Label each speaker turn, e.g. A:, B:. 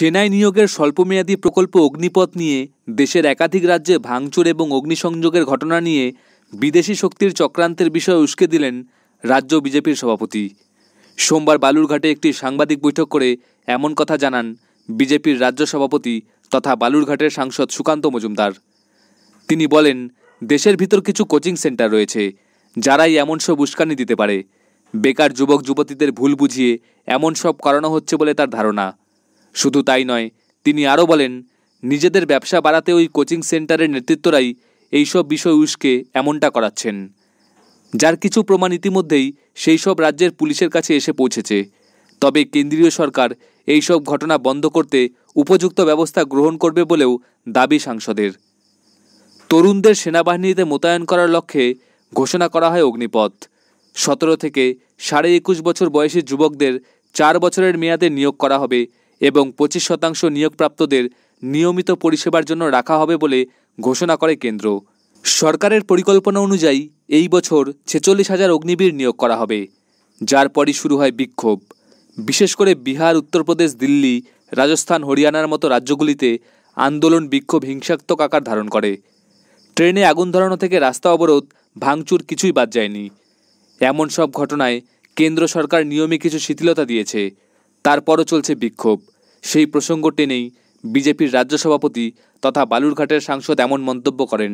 A: সেনাই নিয়োগের স্বল্পমেয়াদী প্রকল্প অগ্নিপথ নিয়ে দেশের একাধিক রাজ্যে ভাঙচুর এবং অগ্নিসংযোগের ঘটনা নিয়ে বিদেশি শক্তির চক্রান্তের বিষয়ে উস্কে দিলেন রাজ্য বিজেপির সভাপতি সোমবার বালুরঘাটে একটি সাংবাদিক বৈঠক করে এমন কথা জানান বিজেপির রাজ্য সভাপতি তথা বালুরঘাটের সাংসদ সুকান্ত মজুমদার তিনি বলেন দেশের ভিতর কিছু কোচিং সেন্টার রয়েছে যারাই এমন সব উস্কানি দিতে পারে বেকার যুবক যুবতীদের ভুল বুঝিয়ে এমন সব করানো হচ্ছে বলে তার ধারণা শুধু তাই নয় তিনি আরও বলেন নিজেদের ব্যবসা বাড়াতে ওই কোচিং সেন্টারের নেতৃত্বরাই এইসব বিষয় উস্কে এমনটা করাচ্ছেন যার কিছু প্রমাণ ইতিমধ্যেই সেই সব রাজ্যের পুলিশের কাছে এসে পৌঁছেছে তবে কেন্দ্রীয় সরকার এই সব ঘটনা বন্ধ করতে উপযুক্ত ব্যবস্থা গ্রহণ করবে বলেও দাবি সাংসদের তরুণদের সেনাবাহিনীতে মোতায়েন করার লক্ষ্যে ঘোষণা করা হয় অগ্নিপথ সতেরো থেকে সাড়ে একুশ বছর বয়সী যুবকদের চার বছরের মেয়াদে নিয়োগ করা হবে এবং পঁচিশ শতাংশ নিয়োগপ্রাপ্তদের নিয়মিত পরিষেবার জন্য রাখা হবে বলে ঘোষণা করে কেন্দ্র সরকারের পরিকল্পনা অনুযায়ী এই বছর ছেচল্লিশ হাজার অগ্নিবীর নিয়োগ করা হবে যার পরই শুরু হয় বিক্ষোভ বিশেষ করে বিহার উত্তরপ্রদেশ দিল্লি রাজস্থান হরিয়ানার মতো রাজ্যগুলিতে আন্দোলন বিক্ষোভ হিংসাত্মক আকার ধারণ করে ট্রেনে আগুন ধরানো থেকে রাস্তা অবরোধ ভাঙচুর কিছুই বাদ যায়নি এমন সব ঘটনায় কেন্দ্র সরকার নিয়মে কিছু শিথিলতা দিয়েছে তারপরও চলছে বিক্ষোভ সেই প্রসঙ্গ টেনেই বিজেপির রাজ্য সভাপতি তথা বালুরঘাটের সাংসদ এমন মন্তব্য করেন